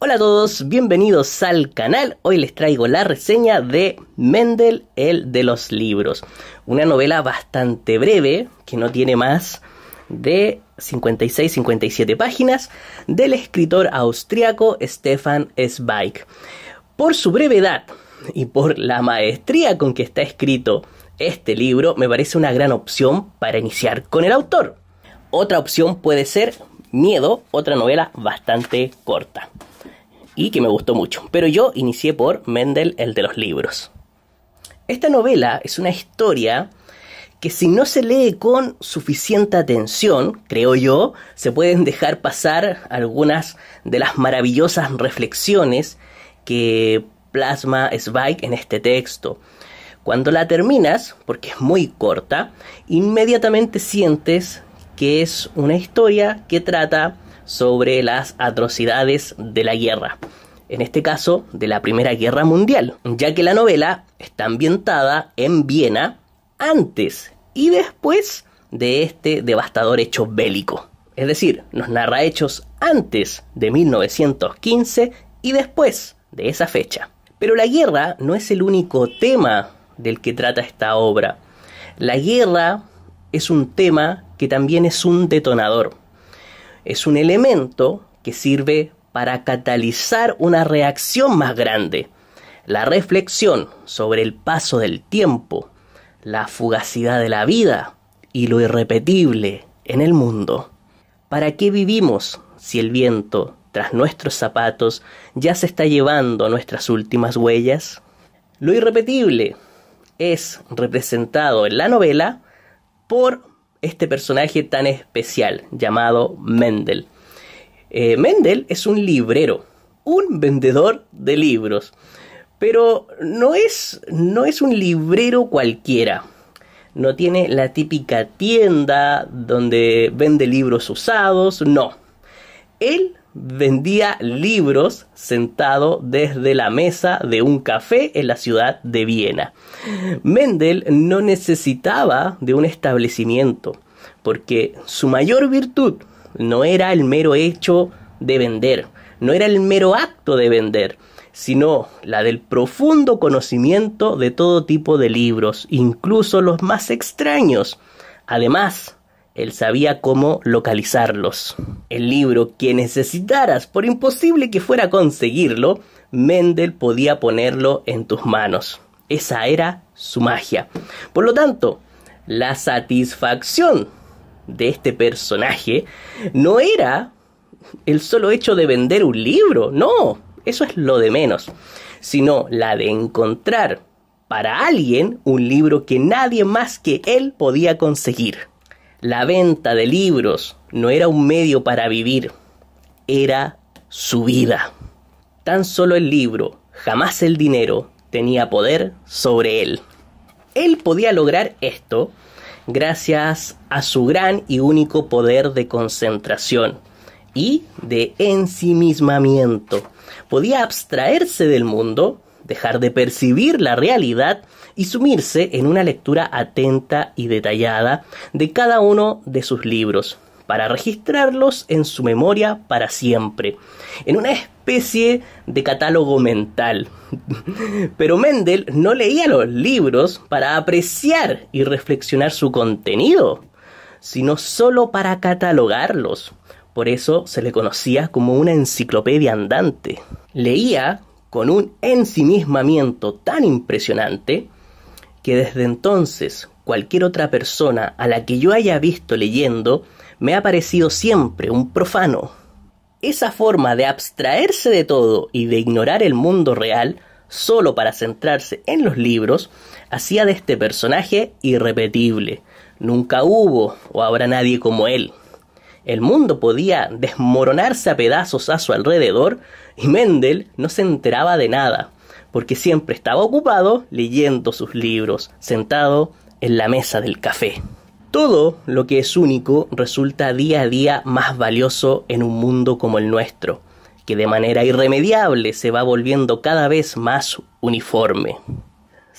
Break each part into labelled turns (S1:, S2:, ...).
S1: Hola a todos, bienvenidos al canal. Hoy les traigo la reseña de Mendel, el de los libros. Una novela bastante breve, que no tiene más de 56-57 páginas, del escritor austriaco Stefan Zweig. Por su brevedad y por la maestría con que está escrito este libro, me parece una gran opción para iniciar con el autor. Otra opción puede ser Miedo, otra novela bastante corta y que me gustó mucho. Pero yo inicié por Mendel, el de los libros. Esta novela es una historia que si no se lee con suficiente atención, creo yo, se pueden dejar pasar algunas de las maravillosas reflexiones que plasma Zweig en este texto. Cuando la terminas, porque es muy corta, inmediatamente sientes que es una historia que trata sobre las atrocidades de la guerra, en este caso de la Primera Guerra Mundial, ya que la novela está ambientada en Viena antes y después de este devastador hecho bélico. Es decir, nos narra hechos antes de 1915 y después de esa fecha. Pero la guerra no es el único tema del que trata esta obra. La guerra es un tema que también es un detonador. Es un elemento que sirve para catalizar una reacción más grande. La reflexión sobre el paso del tiempo, la fugacidad de la vida y lo irrepetible en el mundo. ¿Para qué vivimos si el viento tras nuestros zapatos ya se está llevando nuestras últimas huellas? Lo irrepetible es representado en la novela por este personaje tan especial llamado Mendel. Eh, Mendel es un librero, un vendedor de libros, pero no es, no es un librero cualquiera. No tiene la típica tienda donde vende libros usados, no. Él vendía libros sentado desde la mesa de un café en la ciudad de Viena. Mendel no necesitaba de un establecimiento, porque su mayor virtud no era el mero hecho de vender, no era el mero acto de vender, sino la del profundo conocimiento de todo tipo de libros, incluso los más extraños. Además, él sabía cómo localizarlos. El libro que necesitaras, por imposible que fuera conseguirlo, Mendel podía ponerlo en tus manos. Esa era su magia. Por lo tanto, la satisfacción de este personaje no era el solo hecho de vender un libro, no, eso es lo de menos, sino la de encontrar para alguien un libro que nadie más que él podía conseguir la venta de libros no era un medio para vivir, era su vida. Tan solo el libro, jamás el dinero, tenía poder sobre él. Él podía lograr esto gracias a su gran y único poder de concentración y de ensimismamiento. Podía abstraerse del mundo dejar de percibir la realidad y sumirse en una lectura atenta y detallada de cada uno de sus libros, para registrarlos en su memoria para siempre, en una especie de catálogo mental. Pero Mendel no leía los libros para apreciar y reflexionar su contenido, sino solo para catalogarlos. Por eso se le conocía como una enciclopedia andante. Leía con un ensimismamiento tan impresionante que desde entonces cualquier otra persona a la que yo haya visto leyendo me ha parecido siempre un profano. Esa forma de abstraerse de todo y de ignorar el mundo real solo para centrarse en los libros hacía de este personaje irrepetible. Nunca hubo o habrá nadie como él. El mundo podía desmoronarse a pedazos a su alrededor y Mendel no se enteraba de nada, porque siempre estaba ocupado leyendo sus libros, sentado en la mesa del café. Todo lo que es único resulta día a día más valioso en un mundo como el nuestro, que de manera irremediable se va volviendo cada vez más uniforme.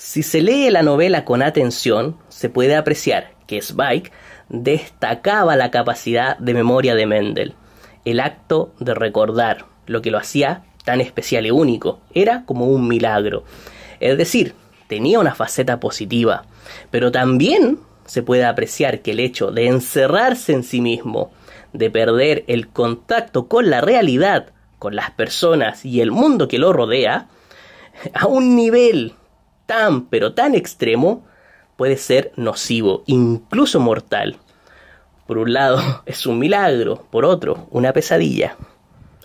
S1: Si se lee la novela con atención, se puede apreciar que Spike destacaba la capacidad de memoria de Mendel, el acto de recordar, lo que lo hacía tan especial y único, era como un milagro. Es decir, tenía una faceta positiva, pero también se puede apreciar que el hecho de encerrarse en sí mismo, de perder el contacto con la realidad, con las personas y el mundo que lo rodea, a un nivel tan pero tan extremo puede ser nocivo, incluso mortal. Por un lado es un milagro, por otro una pesadilla.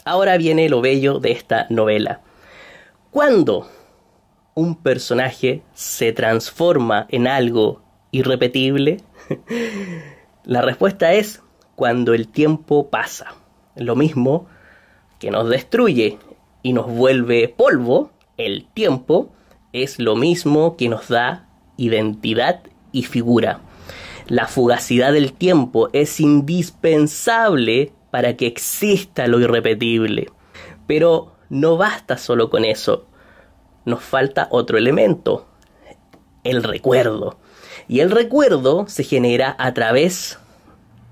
S1: Ahora viene lo bello de esta novela. Cuando un personaje se transforma en algo irrepetible? La respuesta es cuando el tiempo pasa. Lo mismo que nos destruye y nos vuelve polvo, el tiempo, es lo mismo que nos da identidad y figura. La fugacidad del tiempo es indispensable para que exista lo irrepetible. Pero no basta solo con eso. Nos falta otro elemento, el recuerdo. Y el recuerdo se genera a través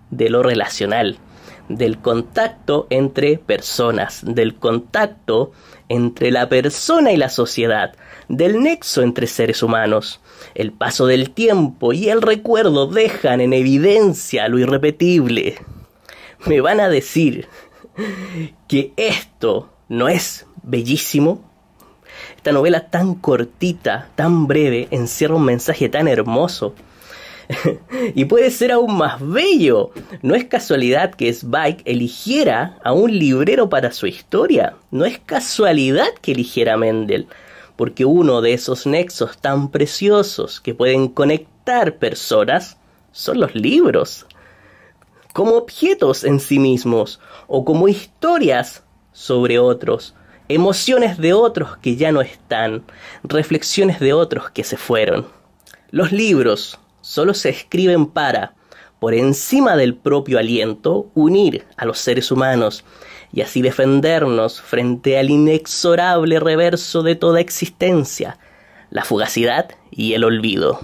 S1: de lo relacional, del contacto entre personas, del contacto entre la persona y la sociedad, del nexo entre seres humanos. El paso del tiempo y el recuerdo dejan en evidencia lo irrepetible. Me van a decir que esto no es bellísimo. Esta novela tan cortita, tan breve, encierra un mensaje tan hermoso. y puede ser aún más bello. No es casualidad que Spike... eligiera a un librero para su historia. No es casualidad que eligiera a Mendel porque uno de esos nexos tan preciosos que pueden conectar personas son los libros, como objetos en sí mismos o como historias sobre otros, emociones de otros que ya no están, reflexiones de otros que se fueron. Los libros solo se escriben para, por encima del propio aliento, unir a los seres humanos y así defendernos frente al inexorable reverso de toda existencia, la fugacidad y el olvido.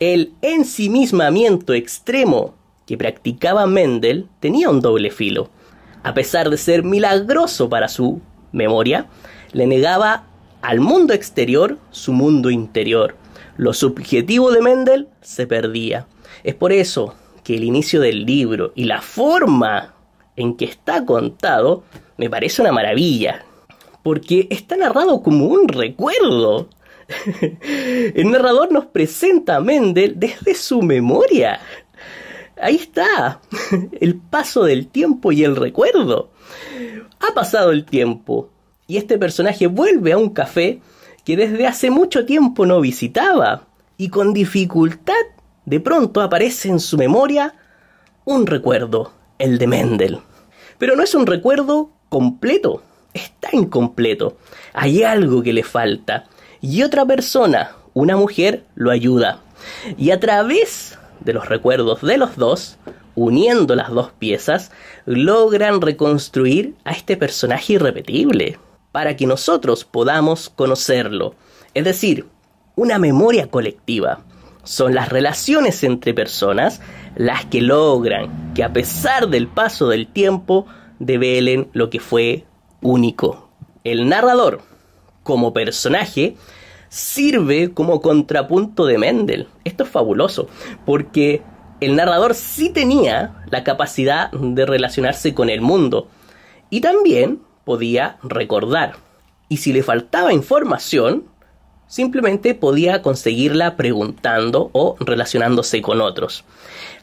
S1: El ensimismamiento extremo que practicaba Mendel tenía un doble filo. A pesar de ser milagroso para su memoria, le negaba al mundo exterior su mundo interior. Lo subjetivo de Mendel se perdía. Es por eso que el inicio del libro y la forma en que está contado me parece una maravilla, porque está narrado como un recuerdo. El narrador nos presenta a Mendel desde su memoria. Ahí está, el paso del tiempo y el recuerdo. Ha pasado el tiempo y este personaje vuelve a un café que desde hace mucho tiempo no visitaba y con dificultad de pronto aparece en su memoria un recuerdo el de Mendel. Pero no es un recuerdo completo, está incompleto. Hay algo que le falta. Y otra persona, una mujer, lo ayuda. Y a través de los recuerdos de los dos, uniendo las dos piezas, logran reconstruir a este personaje irrepetible, para que nosotros podamos conocerlo. Es decir, una memoria colectiva. Son las relaciones entre personas las que logran que a pesar del paso del tiempo develen lo que fue único. El narrador, como personaje, sirve como contrapunto de Mendel. Esto es fabuloso, porque el narrador sí tenía la capacidad de relacionarse con el mundo y también podía recordar. Y si le faltaba información, Simplemente podía conseguirla preguntando o relacionándose con otros.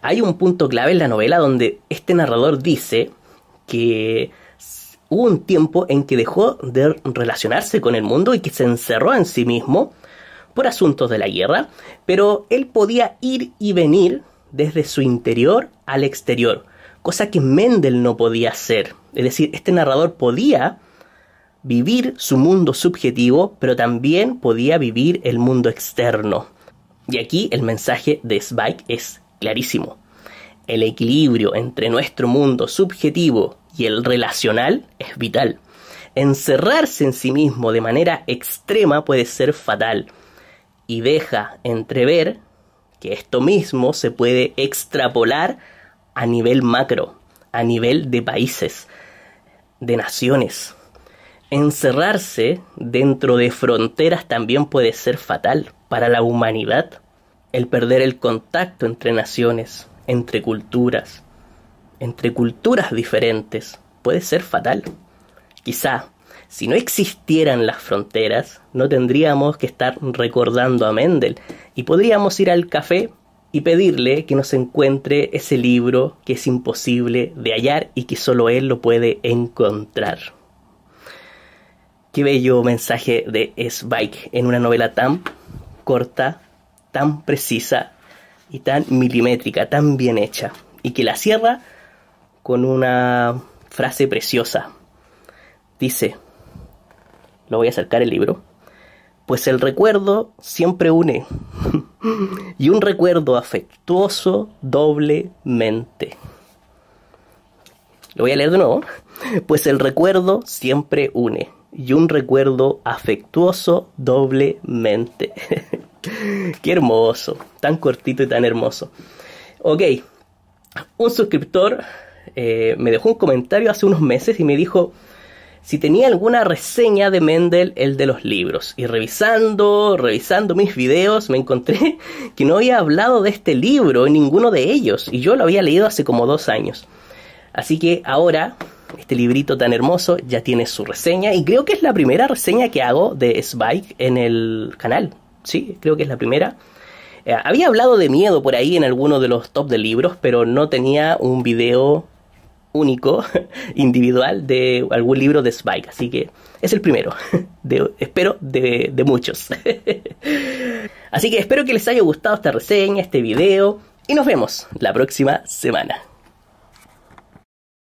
S1: Hay un punto clave en la novela donde este narrador dice que hubo un tiempo en que dejó de relacionarse con el mundo y que se encerró en sí mismo por asuntos de la guerra, pero él podía ir y venir desde su interior al exterior, cosa que Mendel no podía hacer. Es decir, este narrador podía vivir su mundo subjetivo, pero también podía vivir el mundo externo. Y aquí el mensaje de Spike es clarísimo. El equilibrio entre nuestro mundo subjetivo y el relacional es vital. Encerrarse en sí mismo de manera extrema puede ser fatal y deja entrever que esto mismo se puede extrapolar a nivel macro, a nivel de países, de naciones, encerrarse dentro de fronteras también puede ser fatal para la humanidad. El perder el contacto entre naciones, entre culturas, entre culturas diferentes, puede ser fatal. Quizá, si no existieran las fronteras, no tendríamos que estar recordando a Mendel y podríamos ir al café y pedirle que nos encuentre ese libro que es imposible de hallar y que solo él lo puede encontrar. Qué bello mensaje de Spike en una novela tan corta, tan precisa y tan milimétrica, tan bien hecha. Y que la cierra con una frase preciosa. Dice, lo voy a acercar el libro, pues el recuerdo siempre une. y un recuerdo afectuoso doblemente. Lo voy a leer de nuevo. Pues el recuerdo siempre une y un recuerdo afectuoso doblemente. Qué hermoso, tan cortito y tan hermoso. Ok, un suscriptor eh, me dejó un comentario hace unos meses y me dijo si tenía alguna reseña de Mendel, el de los libros. Y revisando, revisando mis videos, me encontré que no había hablado de este libro en ninguno de ellos. Y yo lo había leído hace como dos años. Así que ahora este librito tan hermoso ya tiene su reseña y creo que es la primera reseña que hago de Spike en el canal. Sí, creo que es la primera. Eh, había hablado de miedo por ahí en alguno de los top de libros, pero no tenía un video único, individual, de algún libro de Spike. Así que es el primero, espero, de, de muchos. Así que espero que les haya gustado esta reseña, este video, y nos vemos la próxima semana.